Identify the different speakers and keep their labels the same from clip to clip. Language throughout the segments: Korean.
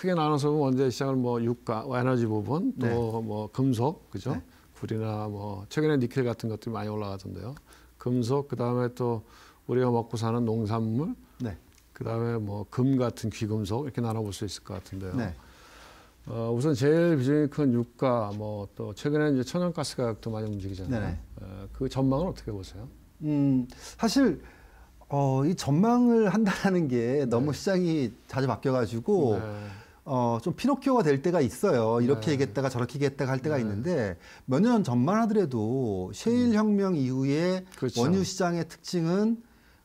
Speaker 1: 크게 나눠서 보면 원자재 시장을 뭐 유가, 뭐 에너지 부분, 또뭐 네. 뭐 금속, 그죠? 네. 구리나 뭐 최근에 니켈 같은 것들이 많이 올라가던데요. 금속, 그다음에 또 우리가 먹고 사는 농산물, 네. 그다음에 뭐 금 같은 귀금속 이렇게 나눠볼 수 있을 것 같은데요. 네. 어, 우선 제일 비중이 큰 유가, 뭐 또 최근에 이제 천연가스
Speaker 2: 가격도 많이 움직이잖아요. 어, 예, 그전망을
Speaker 1: 어떻게 보세요?
Speaker 2: 음, 사실 어, 이 전망을 한다는 게 너무 네. 시장이 자주 바뀌어가지고 네. 어, 좀 피노키오가 될 때가 있어요. 이렇게 네. 얘기했다가 저렇게 얘기했다가 할 때가 네. 있는데 몇 년 전만 하더라도 셰일 음. 혁명 이후에 그렇죠. 원유 시장의 특징은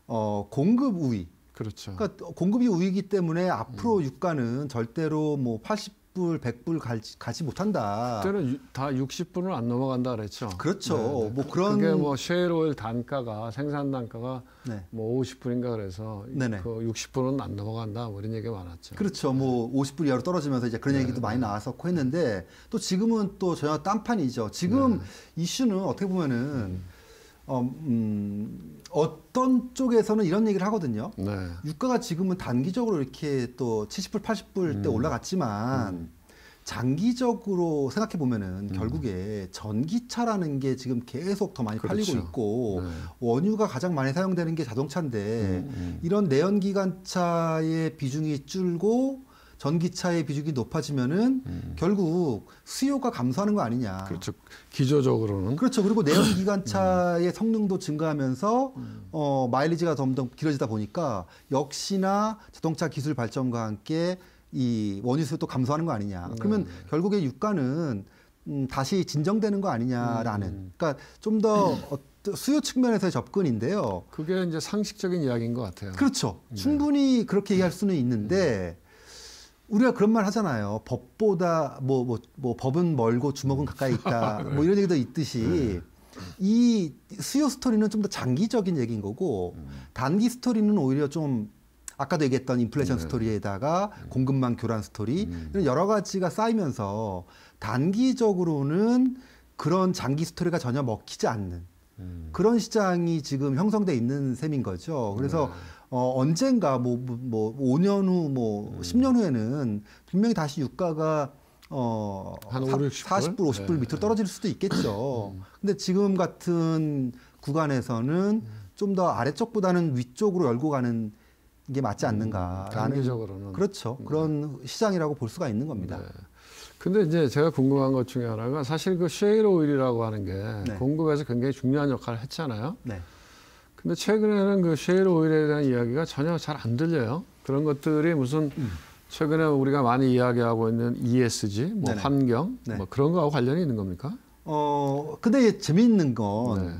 Speaker 2: 어, 공급 우위. 그렇죠. 그러니까 공급이 우위이기 때문에 앞으로 음. 유가는 절대로 뭐80 1 0불 100불 가지, 가지 못한다.
Speaker 1: 그때는 다 60불은 안 넘어간다 그랬죠. 그렇죠. 네네. 네. 뭐 그, 그런 그게 뭐 쉐일오일 단가가 생산 단가가 네. 뭐 50불인가 그래서 네네. 네. 그 60불은 안 넘어간다 뭐 이런 얘기가
Speaker 2: 많았죠. 그렇죠. 네. 뭐 50불 이하로 떨어지면서 이제 그런 네 얘기도 많이 네. 나와서고 했는데 또 지금은 또 전혀 딴판이죠. 지금 이슈는 어떻게 보면은 음. 어, 음, 어떤 쪽에서는 이런 얘기를 하거든요. 네. 유가가 지금은 단기적으로 이렇게 또 70불, 80불 음. 때 올라갔지만 음. 장기적으로 생각해 보면은 음. 결국에 전기차라는 게 지금 계속 더 많이 그렇죠. 팔리고 있고 네. 원유가 가장 많이 사용되는 게 자동차인데 음, 음. 이런 내연기관차의 비중이 줄고 전기차의 비중이 높아지면은 음. 결국 수요가 감소하는 거 아니냐. 그렇죠. 기조적으로는. 그렇죠. 그리고 내연기관차의 음. 성능도 증가하면서 음. 어, 마일리지가 점점 길어지다 보니까 역시나 자동차 기술 발전과 함께 이 원유 수도 감소하는 거 아니냐. 그러면 네. 결국에 유가는 음, 다시 진정되는 거 아니냐라는. 음. 그러니까 좀 더 수요 측면에서의 접근인데요. 그게 이제 상식적인
Speaker 1: 이야기인 것 같아요.
Speaker 2: 그렇죠. 네. 충분히 네. 그렇게 얘기할 수는 있는데 음. 우리가 그런 말 하잖아요. 법보다 뭐, 뭐, 뭐 법은 멀고 주먹은 가까이 있다. 네. 뭐 이런 얘기도 있듯이 네. 이 수요 스토리는 좀 더 장기적인 얘기인 거고 음. 단기 스토리는 오히려 좀 아까도 얘기했던 인플레이션 네. 스토리에다가 음. 공급망 교란 스토리 음. 이런 여러 가지가 쌓이면서 단기적으로는 그런 장기 스토리가 전혀 먹히지 않는 그런 시장이 지금 형성돼 있는 셈인 거죠. 그래서 네. 어, 언젠가 뭐, 뭐 5년 뭐, 후, 뭐 음. 10년 후에는 분명히 다시 유가가 어, 한 5, 60불? 40불, 50불 네. 밑으로 떨어질 수도 있겠죠. 음. 근데 지금 같은 구간에서는 음. 좀더 아래쪽보다는 위쪽으로 열고 가는 게 맞지 음. 않는가라는. 단기적으로는. 그렇죠. 음. 그런 시장이라고 볼 수가 있는 겁니다. 네.
Speaker 1: 근데 이제 제가 궁금한 것 중에 하나가 사실 그 쉐일 오일이라고 하는 게 네. 공급에서 굉장히 중요한 역할을 했잖아요. 네. 근데 최근에는 그 셰일 오일에 대한 이야기가 전혀 잘 안 들려요. 그런 것들이 무슨 음. 최근에 우리가 많이 이야기하고 있는 ESG, 뭐 네네. 환경, 네. 뭐 그런 거하고 관련이 있는 겁니까?
Speaker 2: 어, 근데 재미있는 건. 네.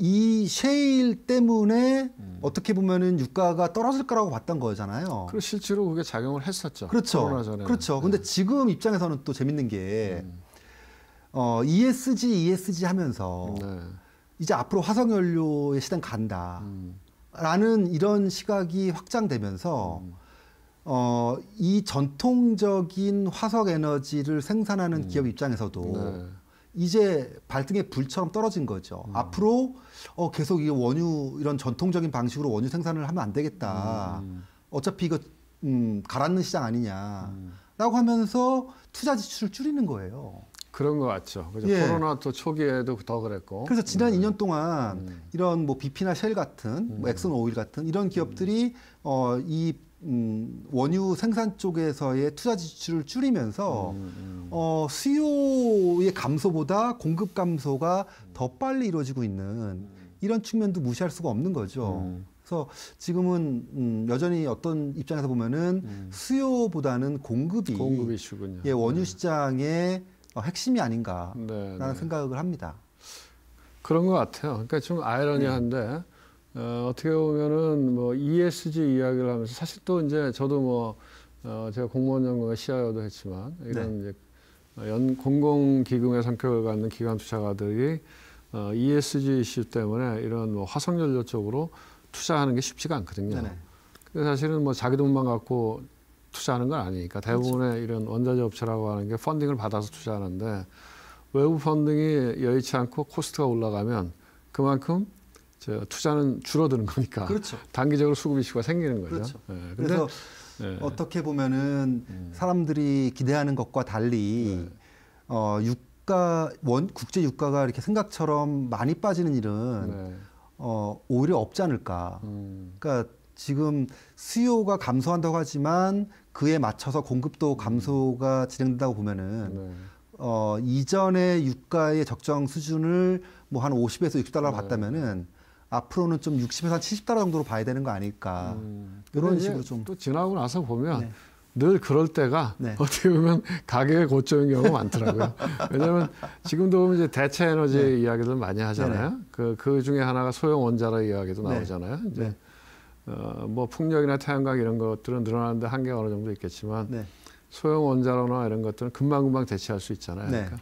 Speaker 2: 이 셰일 때문에 음. 어떻게 보면은 유가가 떨어질 거라고 봤던 거잖아요. 그리고 실제로 그게 작용을 했었죠. 그렇죠. 그렇죠. 네. 근데 지금 입장에서는 또 재밌는 게 음. 어, ESG, ESG 하면서 네. 이제 앞으로 화석 연료의 시대 간다. 라는 음. 이런 시각이 확장되면서 음. 어, 이 전통적인 화석 에너지를 생산하는 음. 기업 입장에서도 네. 이제 발등에 불처럼 떨어진 거죠. 음. 앞으로 어, 계속 이 원유 이런 전통적인 방식으로 원유 생산을 하면 안 되겠다. 음. 어차피 이거 음, 가라앉는 시장 아니냐라고 음. 하면서 투자 지출을 줄이는 거예요. 그런 것 같죠. 그죠? 예. 코로나 또 초기에도 더 그랬고. 그래서 지난 음. 2년 동안 음. 이런 뭐 BP나 셸 같은, 뭐 음. 엑슨 오일 같은 이런 기업들이 어, 이 음, 원유 생산 쪽에서의 투자 지출을 줄이면서 음, 음. 어, 수요의 감소보다 공급 감소가 더 빨리 이루어지고 있는 이런 측면도 무시할 수가 없는 거죠. 음. 그래서 지금은 음, 여전히 어떤 입장에서 보면은 음. 수요보다는 공급이, 공급이시군요. 예, 원유 시장에 네. 어, 핵심이 아닌가라는 네, 네네. 생각을 합니다.
Speaker 1: 그런 것 같아요. 그러니까 좀 아이러니한데 네. 어, 떻게 보면은 뭐 ESG 이야기를 하면서 사실 또 이제 저도 뭐 어, 제가 공무원 연구가 시야여도 했지만 이런 네. 이제 연 공공기금의 성격을 갖는 기관 투자가들이 어, ESG 이슈 때문에 이런 뭐 화석연료 쪽으로 투자하는 게 쉽지가 않거든요. 네네. 그래 사실은 뭐 자기 돈만 갖고 투자하는 건 아니니까 그렇죠. 대부분의 그렇죠. 이런 원자재 업체라고 하는 게 펀딩을 받아서 투자하는데 외부 펀딩이 여의치 않고 코스트가 올라가면 그만큼 저 투자는 줄어드는 거니까 그렇죠.
Speaker 2: 단기적으로 수급 이슈가 생기는 거죠. 그렇죠. 네. 그래서 네. 어떻게 보면은 음. 사람들이 기대하는 것과 달리 네. 어, 유가 원 국제 유가가 이렇게 생각처럼 많이 빠지는 일은 네. 어, 오히려 없지 않을까. 음. 그러니까 지금 수요가 e 감소한다고 하지만 그에 맞춰서 공급도 감소가 진행된다고 보면은 네. 어, 이전의 유가의 적정 수준을 뭐 한 50에서 60달러 네. 봤다면은 앞으로는 좀 60에서 한 70달러 정도로 봐야 되는 거 아닐까. 음, 이런 식으로
Speaker 1: 좀. 또 지나고 나서 보면 네. 늘 그럴 때가 네. 어떻게 보면 가격의 고점인 경우가 많더라고요. 왜냐하면 지금도 보면 이제 대체 에너지 네. 이야기들 많이 하잖아요. 그, 그 중에 하나가 소형 원자로 이야기도 네. 나오잖아요. 이제 네. 어, 뭐 풍력이나 태양광 이런 것들은 늘어나는데 한계가 어느 정도 있겠지만 네. 소형 원자로나 이런 것들은 금방금방 대체할 수 있잖아요. 네. 그러니까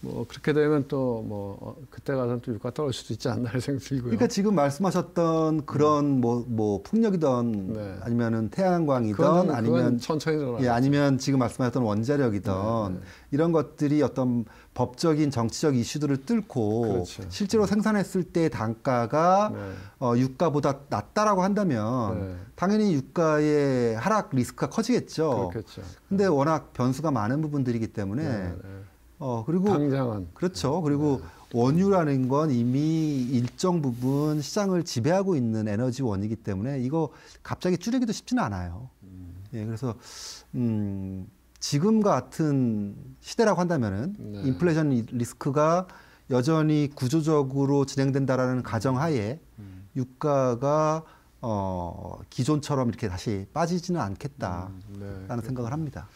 Speaker 1: 뭐 그렇게 되면 또뭐 어, 그때 가서는 또 유가 떨어질 수도 있지 않나 생각 들고요. 그러니까
Speaker 2: 지금 말씀하셨던 그런 뭐뭐 음. 뭐, 뭐 풍력이던 네. 아니면은 태양광이던 그건, 아니면 천천히 돌아. 예, 아니면 지금 말씀하셨던 원자력이던 네, 네. 이런 것들이 어떤 법적인 정치적 이슈들을 뚫고 그렇죠. 실제로 음. 생산했을 때 단가가 네. 어, 유가보다 낮다라고 한다면 네. 당연히 유가의 하락 리스크가 커지겠죠. 그렇겠죠. 근데 네. 워낙 변수가 많은 부분들이기 때문에. 어 그리고 당장은 그렇죠. 네. 그리고 네. 원유라는 건 이미 일정 부분 시장을 지배하고 있는 에너지원이기 때문에 이거 갑자기 줄이기도 쉽지는 않아요. 음. 예, 그래서 음 지금과 같은 시대라고 한다면은 네. 인플레이션 리스크가 여전히 구조적으로 진행된다라는 가정하에 음. 유가가 어, 기존처럼 이렇게 다시 빠지지는 않겠다라는 음, 네, 생각을 합니다.